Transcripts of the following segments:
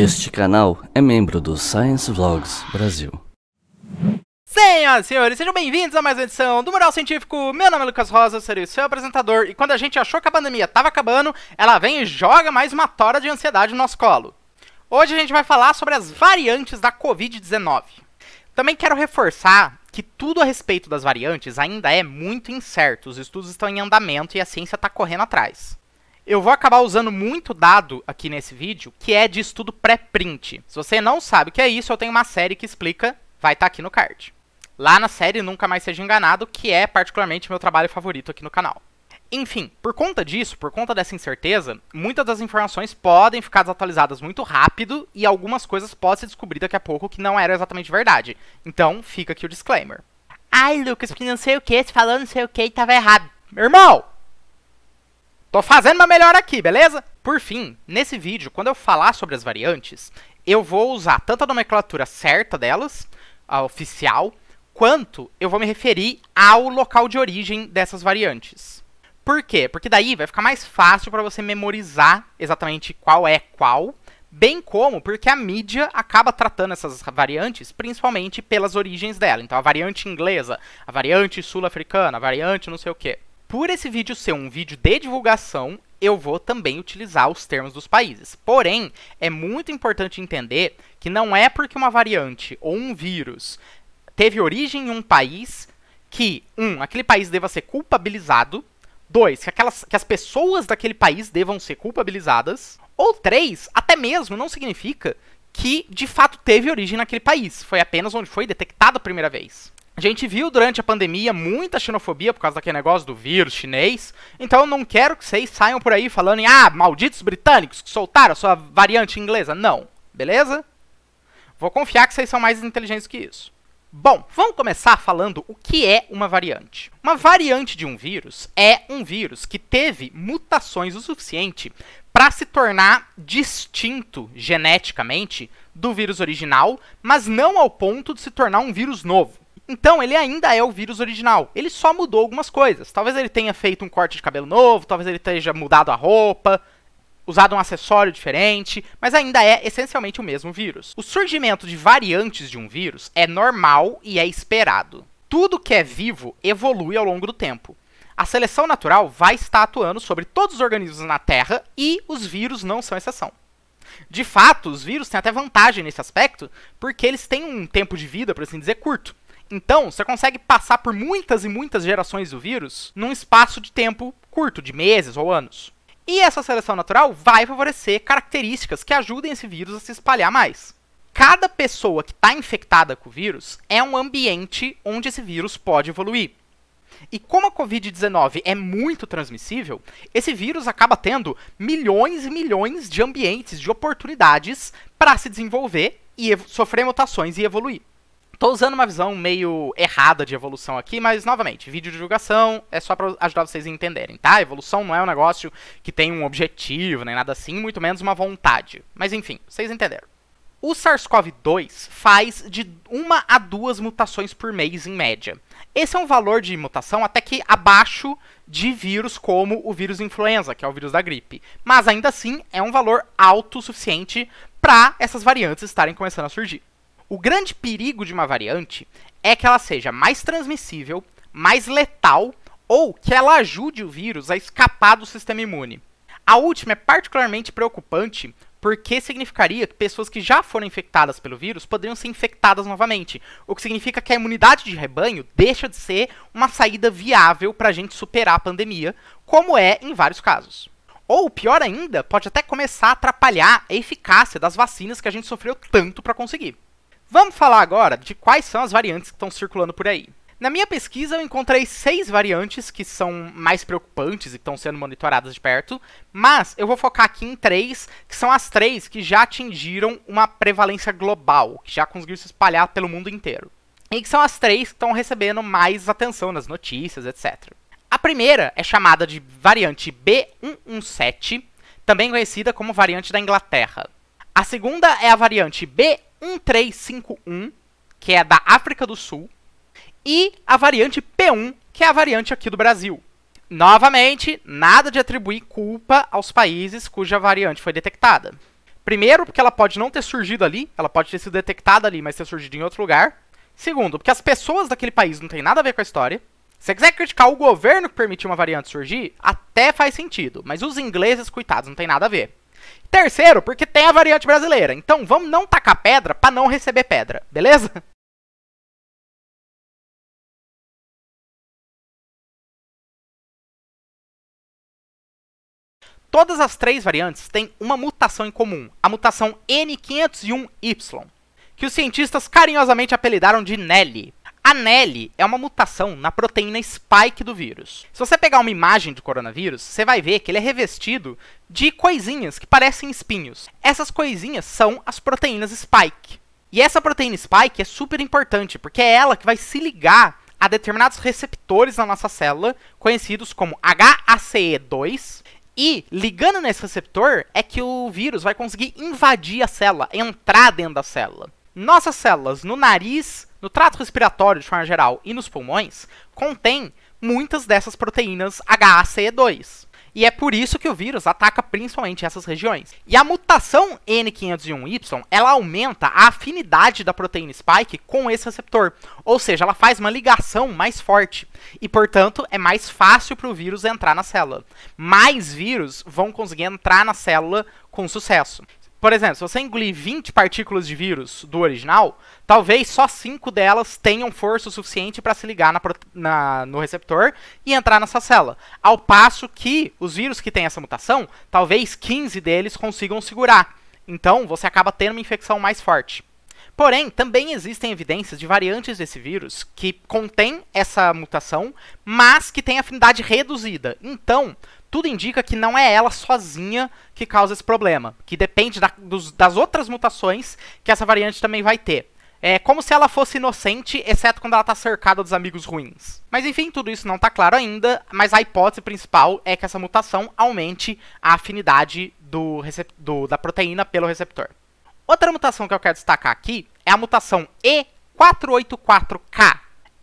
Este canal é membro do Science Vlogs Brasil. Senhoras e senhores, sejam bem-vindos a mais uma edição do Mural Científico. Meu nome é Lucas Rosa, serei o seu apresentador. E quando a gente achou que a pandemia estava acabando, ela vem e joga mais uma tora de ansiedade no nosso colo. Hoje a gente vai falar sobre as variantes da Covid-19. Também quero reforçar que tudo a respeito das variantes ainda é muito incerto. Os estudos estão em andamento e a ciência está correndo atrás. Eu vou acabar usando muito dado aqui nesse vídeo, que é de estudo pré-print. Se você não sabe o que é isso, eu tenho uma série que explica, vai estar tá aqui no card. Lá na série Nunca Mais Seja Enganado, que é particularmente meu trabalho favorito aqui no canal. Enfim, por conta disso, por conta dessa incerteza, muitas das informações podem ficar desatualizadas muito rápido e algumas coisas podem se descobrir daqui a pouco que não era exatamente verdade. Então, fica aqui o disclaimer. Ai, Lucas, que não sei o que, você falou não sei o que e tava errado. Meu irmão, Tô fazendo uma melhor aqui, beleza? Por fim, nesse vídeo, quando eu falar sobre as variantes, eu vou usar tanto a nomenclatura certa delas, a oficial, quanto eu vou me referir ao local de origem dessas variantes. Por quê? Porque daí vai ficar mais fácil para você memorizar exatamente qual é qual, bem como porque a mídia acaba tratando essas variantes principalmente pelas origens dela. Então a variante inglesa, a variante sul-africana, a variante não sei o quê. Por esse vídeo ser um vídeo de divulgação, eu vou também utilizar os termos dos países. Porém, é muito importante entender que não é porque uma variante ou um vírus teve origem em um país que, um, aquele país deva ser culpabilizado, dois, que, aquelas, que as pessoas daquele país devam ser culpabilizadas, ou três, até mesmo não significa que de fato teve origem naquele país, foi apenas onde foi detectado a primeira vez. A gente viu durante a pandemia muita xenofobia por causa daquele negócio do vírus chinês. Então não quero que vocês saiam por aí falando em ah, malditos britânicos que soltaram a sua variante inglesa. Não, beleza? Vou confiar que vocês são mais inteligentes que isso. Bom, vamos começar falando o que é uma variante. Uma variante de um vírus é um vírus que teve mutações o suficiente para se tornar distinto geneticamente do vírus original, mas não ao ponto de se tornar um vírus novo. Então ele ainda é o vírus original. Ele só mudou algumas coisas. Talvez ele tenha feito um corte de cabelo novo, talvez ele tenha mudado a roupa, usado um acessório diferente, mas ainda é essencialmente o mesmo vírus. O surgimento de variantes de um vírus é normal e é esperado. Tudo que é vivo evolui ao longo do tempo. A seleção natural vai estar atuando sobre todos os organismos na Terra e os vírus não são exceção. De fato, os vírus têm até vantagem nesse aspecto, porque eles têm um tempo de vida, por assim dizer, curto. Então, você consegue passar por muitas e muitas gerações do vírus num espaço de tempo curto, de meses ou anos. E essa seleção natural vai favorecer características que ajudem esse vírus a se espalhar mais. Cada pessoa que está infectada com o vírus é um ambiente onde esse vírus pode evoluir. E como a Covid-19 é muito transmissível, esse vírus acaba tendo milhões e milhões de ambientes, de oportunidades para se desenvolver e sofrer mutações e evoluir. Tô usando uma visão meio errada de evolução aqui, mas novamente, vídeo de divulgação é só para ajudar vocês a entenderem, tá? Evolução não é um negócio que tem um objetivo, nem nada assim, muito menos uma vontade. Mas enfim, vocês entenderam. O SARS-CoV-2 faz de uma a duas mutações por mês em média. Esse é um valor de mutação até que abaixo de vírus como o vírus influenza, que é o vírus da gripe. Mas ainda assim é um valor alto o suficiente para essas variantes estarem começando a surgir. O grande perigo de uma variante é que ela seja mais transmissível, mais letal ou que ela ajude o vírus a escapar do sistema imune. A última é particularmente preocupante porque significaria que pessoas que já foram infectadas pelo vírus poderiam ser infectadas novamente, o que significa que a imunidade de rebanho deixa de ser uma saída viável para a gente superar a pandemia, como é em vários casos. Ou, pior ainda, pode até começar a atrapalhar a eficácia das vacinas que a gente sofreu tanto para conseguir. Vamos falar agora de quais são as variantes que estão circulando por aí. Na minha pesquisa, eu encontrei seis variantes que são mais preocupantes e estão sendo monitoradas de perto, mas eu vou focar aqui em três, que são as três que já atingiram uma prevalência global, que já conseguiu se espalhar pelo mundo inteiro. E que são as três que estão recebendo mais atenção nas notícias, etc. A primeira é chamada de variante B117, também conhecida como variante da Inglaterra. A segunda é a variante B117. 1351, que é da África do Sul, e a variante P1, que é a variante aqui do Brasil. Novamente, nada de atribuir culpa aos países cuja variante foi detectada. Primeiro, porque ela pode não ter surgido ali, ela pode ter sido detectada ali, mas ter surgido em outro lugar. Segundo, porque as pessoas daquele país não têm nada a ver com a história. Se você quiser criticar o governo que permitiu uma variante surgir, até faz sentido, mas os ingleses, coitados, não tem nada a ver. Terceiro, porque tem a variante brasileira. Então vamos não tacar pedra para não receber pedra, beleza? Todas as três variantes têm uma mutação em comum, a mutação N501Y, que os cientistas carinhosamente apelidaram de Nelly. A Nelly é uma mutação na proteína spike do vírus. Se você pegar uma imagem de coronavírus, você vai ver que ele é revestido de coisinhas que parecem espinhos. Essas coisinhas são as proteínas spike. E essa proteína spike é super importante, porque é ela que vai se ligar a determinados receptores na nossa célula, conhecidos como HACE2, e ligando nesse receptor é que o vírus vai conseguir invadir a célula, entrar dentro da célula. Nossas células no nariz, no trato respiratório de forma geral e nos pulmões contêm muitas dessas proteínas HACE2 e é por isso que o vírus ataca principalmente essas regiões. E a mutação N501Y, ela aumenta a afinidade da proteína spike com esse receptor, ou seja, ela faz uma ligação mais forte e, portanto, é mais fácil para o vírus entrar na célula. Mais vírus vão conseguir entrar na célula com sucesso. Por exemplo, se você engolir 20 partículas de vírus do original, talvez só 5 delas tenham força suficiente para se ligar na, na, no receptor e entrar nessa célula. Ao passo que os vírus que têm essa mutação, talvez 15 deles consigam segurar. Então, você acaba tendo uma infecção mais forte. Porém, também existem evidências de variantes desse vírus que contém essa mutação, mas que têm afinidade reduzida. Então, tudo indica que não é ela sozinha que causa esse problema, que depende da, dos, das outras mutações que essa variante também vai ter. É como se ela fosse inocente, exceto quando ela está cercada dos amigos ruins. Mas enfim, tudo isso não está claro ainda, mas a hipótese principal é que essa mutação aumente a afinidade do, do, da proteína pelo receptor. Outra mutação que eu quero destacar aqui é a mutação E484K,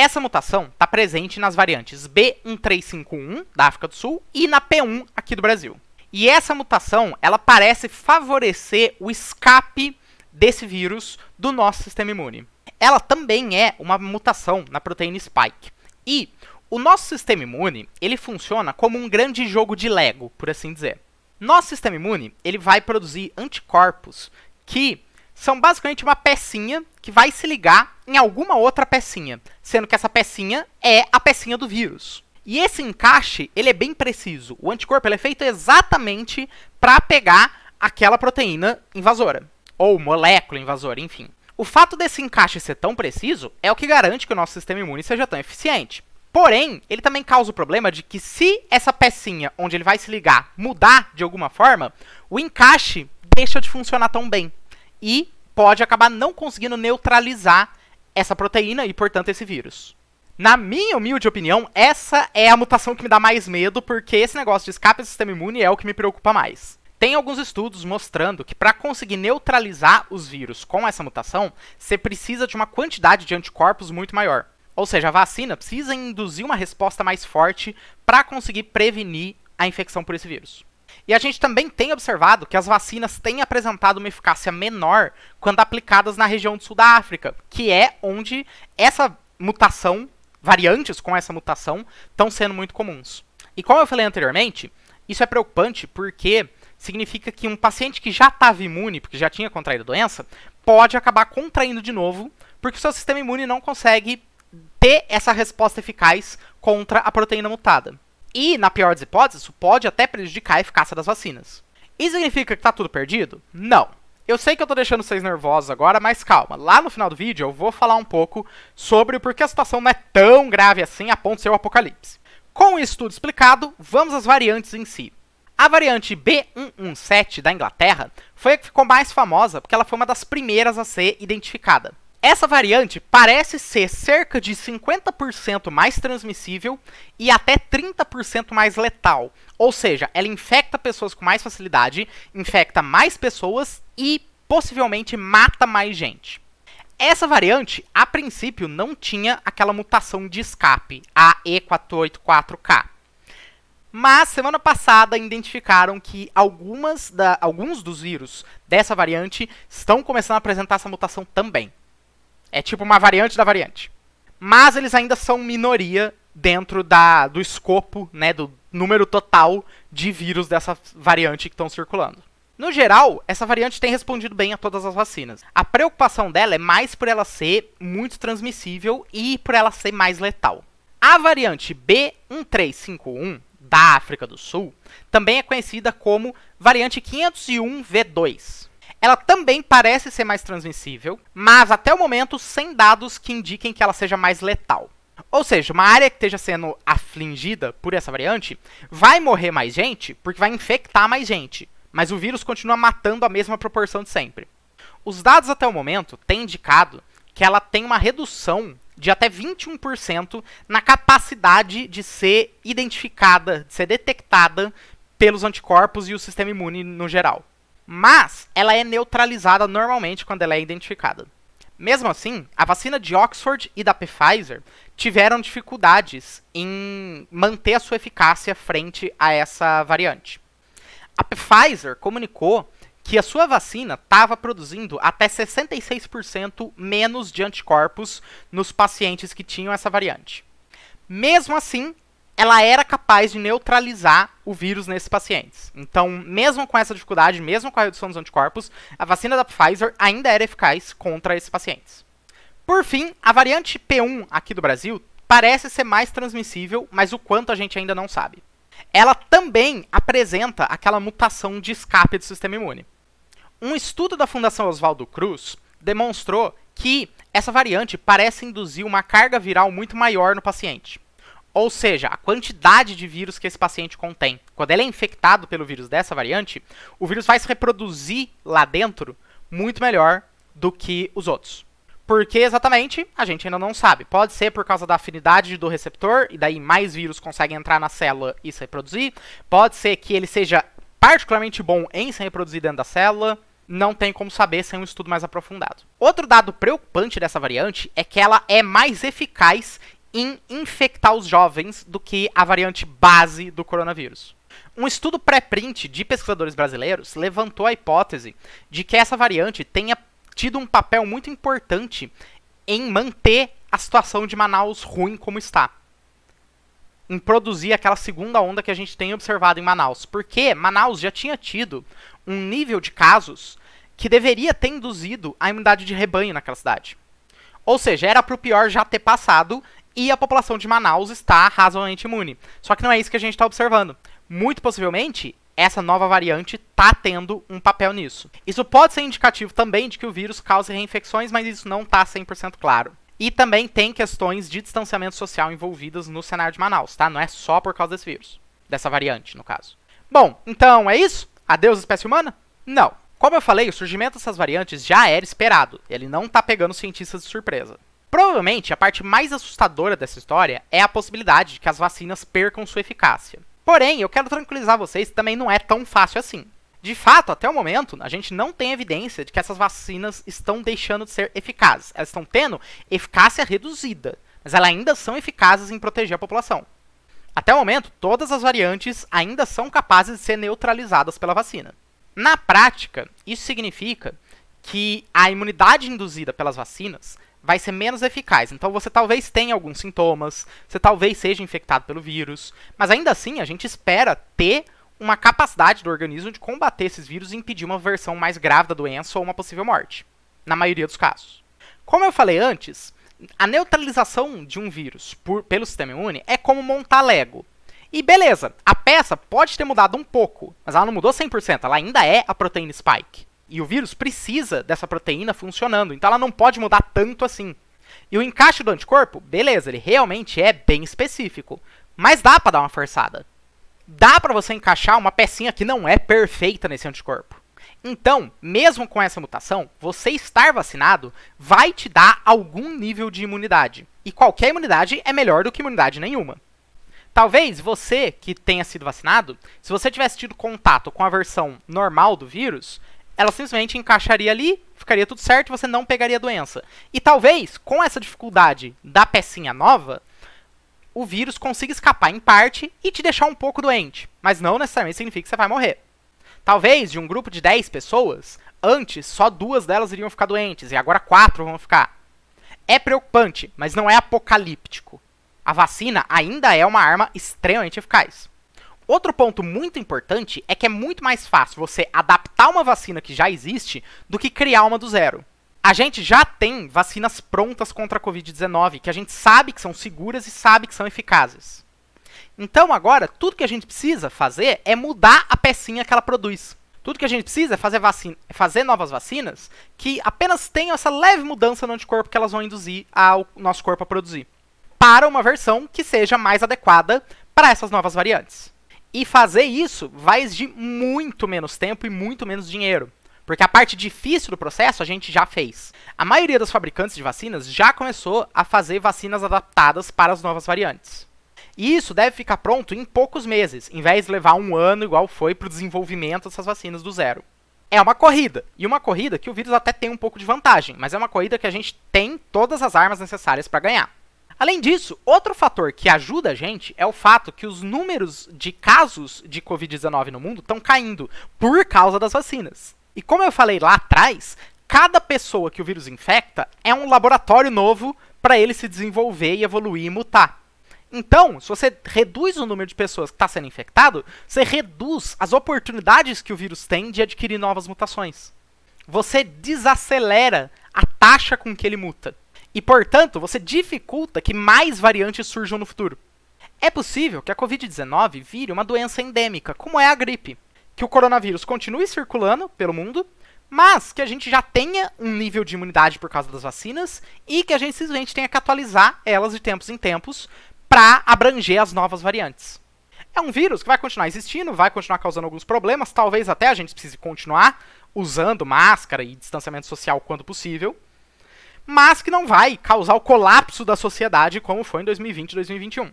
essa mutação está presente nas variantes B1351 da África do Sul e na P1 aqui do Brasil. E essa mutação, ela parece favorecer o escape desse vírus do nosso sistema imune. Ela também é uma mutação na proteína spike. E o nosso sistema imune, ele funciona como um grande jogo de Lego, por assim dizer. Nosso sistema imune, ele vai produzir anticorpos que são basicamente uma pecinha que vai se ligar em alguma outra pecinha, sendo que essa pecinha é a pecinha do vírus. E esse encaixe, ele é bem preciso. O anticorpo é feito exatamente para pegar aquela proteína invasora, ou molécula invasora, enfim. O fato desse encaixe ser tão preciso é o que garante que o nosso sistema imune seja tão eficiente. Porém, ele também causa o problema de que se essa pecinha onde ele vai se ligar mudar de alguma forma, o encaixe deixa de funcionar tão bem e pode acabar não conseguindo neutralizar essa proteína e, portanto, esse vírus. Na minha humilde opinião, essa é a mutação que me dá mais medo, porque esse negócio de escape do sistema imune é o que me preocupa mais. Tem alguns estudos mostrando que para conseguir neutralizar os vírus com essa mutação, você precisa de uma quantidade de anticorpos muito maior. Ou seja, a vacina precisa induzir uma resposta mais forte para conseguir prevenir a infecção por esse vírus. E a gente também tem observado que as vacinas têm apresentado uma eficácia menor quando aplicadas na região do sul da África, que é onde essa mutação, variantes com essa mutação, estão sendo muito comuns. E como eu falei anteriormente, isso é preocupante porque significa que um paciente que já estava imune, porque já tinha contraído a doença, pode acabar contraindo de novo, porque o seu sistema imune não consegue ter essa resposta eficaz contra a proteína mutada. E, na pior das hipóteses, isso pode até prejudicar a eficácia das vacinas. Isso significa que está tudo perdido? Não. Eu sei que eu tô deixando vocês nervosos agora, mas calma. Lá no final do vídeo eu vou falar um pouco sobre por que a situação não é tão grave assim a ponto de ser o apocalipse. Com isso tudo explicado, vamos às variantes em si. A variante B117 da Inglaterra foi a que ficou mais famosa porque ela foi uma das primeiras a ser identificada. Essa variante parece ser cerca de 50% mais transmissível e até 30% mais letal. Ou seja, ela infecta pessoas com mais facilidade, infecta mais pessoas e possivelmente mata mais gente. Essa variante, a princípio, não tinha aquela mutação de escape, a E484K. Mas semana passada identificaram que algumas da, alguns dos vírus dessa variante estão começando a apresentar essa mutação também. É tipo uma variante da variante. Mas eles ainda são minoria dentro da, do escopo, né, do número total de vírus dessa variante que estão circulando. No geral, essa variante tem respondido bem a todas as vacinas. A preocupação dela é mais por ela ser muito transmissível e por ela ser mais letal. A variante B1351 da África do Sul também é conhecida como variante 501V2. Ela também parece ser mais transmissível, mas até o momento sem dados que indiquem que ela seja mais letal. Ou seja, uma área que esteja sendo afligida por essa variante vai morrer mais gente porque vai infectar mais gente, mas o vírus continua matando a mesma proporção de sempre. Os dados até o momento têm indicado que ela tem uma redução de até 21% na capacidade de ser identificada, de ser detectada pelos anticorpos e o sistema imune no geral mas ela é neutralizada normalmente quando ela é identificada. Mesmo assim, a vacina de Oxford e da Pfizer tiveram dificuldades em manter a sua eficácia frente a essa variante. A Pfizer comunicou que a sua vacina estava produzindo até 66% menos de anticorpos nos pacientes que tinham essa variante. Mesmo assim, ela era capaz de neutralizar o vírus nesses pacientes. Então, mesmo com essa dificuldade, mesmo com a redução dos anticorpos, a vacina da Pfizer ainda era eficaz contra esses pacientes. Por fim, a variante P1 aqui do Brasil parece ser mais transmissível, mas o quanto a gente ainda não sabe. Ela também apresenta aquela mutação de escape do sistema imune. Um estudo da Fundação Oswaldo Cruz demonstrou que essa variante parece induzir uma carga viral muito maior no paciente. Ou seja, a quantidade de vírus que esse paciente contém. Quando ele é infectado pelo vírus dessa variante, o vírus vai se reproduzir lá dentro muito melhor do que os outros. Porque exatamente a gente ainda não sabe. Pode ser por causa da afinidade do receptor, e daí mais vírus conseguem entrar na célula e se reproduzir. Pode ser que ele seja particularmente bom em se reproduzir dentro da célula. Não tem como saber sem um estudo mais aprofundado. Outro dado preocupante dessa variante é que ela é mais eficaz em infectar os jovens do que a variante base do coronavírus. Um estudo pré-print de pesquisadores brasileiros levantou a hipótese de que essa variante tenha tido um papel muito importante em manter a situação de Manaus ruim como está. Em produzir aquela segunda onda que a gente tem observado em Manaus. Porque Manaus já tinha tido um nível de casos que deveria ter induzido a imunidade de rebanho naquela cidade. Ou seja, era para o pior já ter passado e a população de Manaus está razoavelmente imune. Só que não é isso que a gente está observando. Muito possivelmente, essa nova variante está tendo um papel nisso. Isso pode ser indicativo também de que o vírus cause reinfecções, mas isso não está 100% claro. E também tem questões de distanciamento social envolvidas no cenário de Manaus, tá? Não é só por causa desse vírus, dessa variante, no caso. Bom, então é isso? Adeus espécie humana? Não. Como eu falei, o surgimento dessas variantes já era esperado. Ele não está pegando os cientistas de surpresa. Provavelmente, a parte mais assustadora dessa história é a possibilidade de que as vacinas percam sua eficácia. Porém, eu quero tranquilizar vocês que também não é tão fácil assim. De fato, até o momento, a gente não tem evidência de que essas vacinas estão deixando de ser eficazes. Elas estão tendo eficácia reduzida, mas elas ainda são eficazes em proteger a população. Até o momento, todas as variantes ainda são capazes de ser neutralizadas pela vacina. Na prática, isso significa que a imunidade induzida pelas vacinas vai ser menos eficaz. Então você talvez tenha alguns sintomas, você talvez seja infectado pelo vírus, mas ainda assim a gente espera ter uma capacidade do organismo de combater esses vírus e impedir uma versão mais grave da doença ou uma possível morte, na maioria dos casos. Como eu falei antes, a neutralização de um vírus por, pelo sistema imune é como montar Lego. E beleza, a peça pode ter mudado um pouco, mas ela não mudou 100%, ela ainda é a proteína spike. E o vírus precisa dessa proteína funcionando, então ela não pode mudar tanto assim. E o encaixe do anticorpo, beleza, ele realmente é bem específico, mas dá para dar uma forçada. Dá para você encaixar uma pecinha que não é perfeita nesse anticorpo. Então, mesmo com essa mutação, você estar vacinado vai te dar algum nível de imunidade. E qualquer imunidade é melhor do que imunidade nenhuma. Talvez você que tenha sido vacinado, se você tivesse tido contato com a versão normal do vírus, ela simplesmente encaixaria ali, ficaria tudo certo, você não pegaria a doença. E talvez, com essa dificuldade da pecinha nova, o vírus consiga escapar em parte e te deixar um pouco doente, mas não necessariamente significa que você vai morrer. Talvez de um grupo de 10 pessoas, antes só duas delas iriam ficar doentes e agora quatro vão ficar. É preocupante, mas não é apocalíptico. A vacina ainda é uma arma extremamente eficaz. Outro ponto muito importante é que é muito mais fácil você adaptar uma vacina que já existe do que criar uma do zero. A gente já tem vacinas prontas contra a Covid-19 que a gente sabe que são seguras e sabe que são eficazes. Então agora, tudo que a gente precisa fazer é mudar a pecinha que ela produz. Tudo que a gente precisa é fazer, vacina, é fazer novas vacinas que apenas tenham essa leve mudança no anticorpo que elas vão induzir ao nosso corpo a produzir, para uma versão que seja mais adequada para essas novas variantes. E fazer isso vai exigir muito menos tempo e muito menos dinheiro. Porque a parte difícil do processo a gente já fez. A maioria dos fabricantes de vacinas já começou a fazer vacinas adaptadas para as novas variantes. E isso deve ficar pronto em poucos meses, em vez de levar um ano igual foi para o desenvolvimento dessas vacinas do zero. É uma corrida, e uma corrida que o vírus até tem um pouco de vantagem, mas é uma corrida que a gente tem todas as armas necessárias para ganhar. Além disso, outro fator que ajuda a gente é o fato que os números de casos de Covid-19 no mundo estão caindo por causa das vacinas. E como eu falei lá atrás, cada pessoa que o vírus infecta é um laboratório novo para ele se desenvolver e evoluir e mutar. Então, se você reduz o número de pessoas que está sendo infectado, você reduz as oportunidades que o vírus tem de adquirir novas mutações. Você desacelera a taxa com que ele muta. E, portanto, você dificulta que mais variantes surjam no futuro. É possível que a Covid-19 vire uma doença endêmica, como é a gripe, que o coronavírus continue circulando pelo mundo, mas que a gente já tenha um nível de imunidade por causa das vacinas e que a gente simplesmente tenha que atualizar elas de tempos em tempos para abranger as novas variantes. É um vírus que vai continuar existindo, vai continuar causando alguns problemas, talvez até a gente precise continuar usando máscara e distanciamento social quando possível, mas que não vai causar o colapso da sociedade como foi em 2020 e 2021.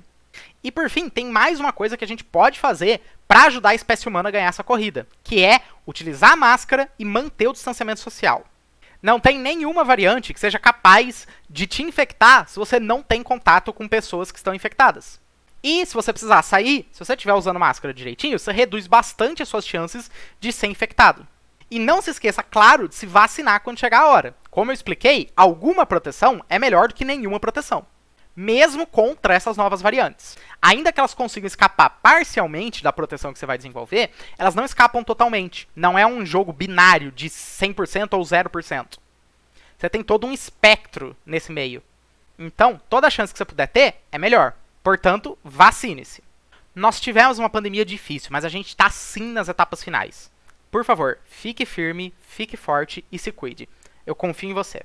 E por fim, tem mais uma coisa que a gente pode fazer para ajudar a espécie humana a ganhar essa corrida, que é utilizar a máscara e manter o distanciamento social. Não tem nenhuma variante que seja capaz de te infectar se você não tem contato com pessoas que estão infectadas. E se você precisar sair, se você estiver usando máscara direitinho, você reduz bastante as suas chances de ser infectado. E não se esqueça, claro, de se vacinar quando chegar a hora. Como eu expliquei, alguma proteção é melhor do que nenhuma proteção, mesmo contra essas novas variantes. Ainda que elas consigam escapar parcialmente da proteção que você vai desenvolver, elas não escapam totalmente. Não é um jogo binário de 100% ou 0%. Você tem todo um espectro nesse meio. Então, toda a chance que você puder ter é melhor. Portanto, vacine-se. Nós tivemos uma pandemia difícil, mas a gente está sim nas etapas finais. Por favor, fique firme, fique forte e se cuide. Eu confio em você.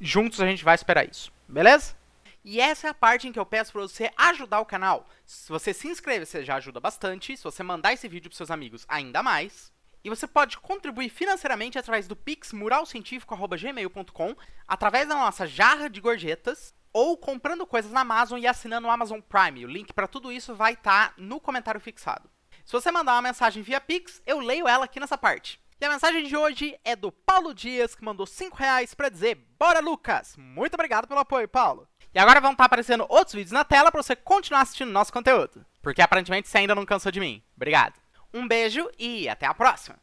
Juntos a gente vai esperar isso, beleza? E essa é a parte em que eu peço para você ajudar o canal. Se você se inscrever, você já ajuda bastante. Se você mandar esse vídeo para seus amigos, ainda mais. E você pode contribuir financeiramente através do pix muralcientifico.gmail.com, através da nossa jarra de gorjetas, ou comprando coisas na Amazon e assinando o Amazon Prime. O link para tudo isso vai estar tá no comentário fixado. Se você mandar uma mensagem via Pix, eu leio ela aqui nessa parte. E a mensagem de hoje é do Paulo Dias, que mandou 5 reais para dizer Bora Lucas! Muito obrigado pelo apoio, Paulo! E agora vão estar tá aparecendo outros vídeos na tela para você continuar assistindo nosso conteúdo. Porque aparentemente você ainda não cansou de mim. Obrigado! Um beijo e até a próxima!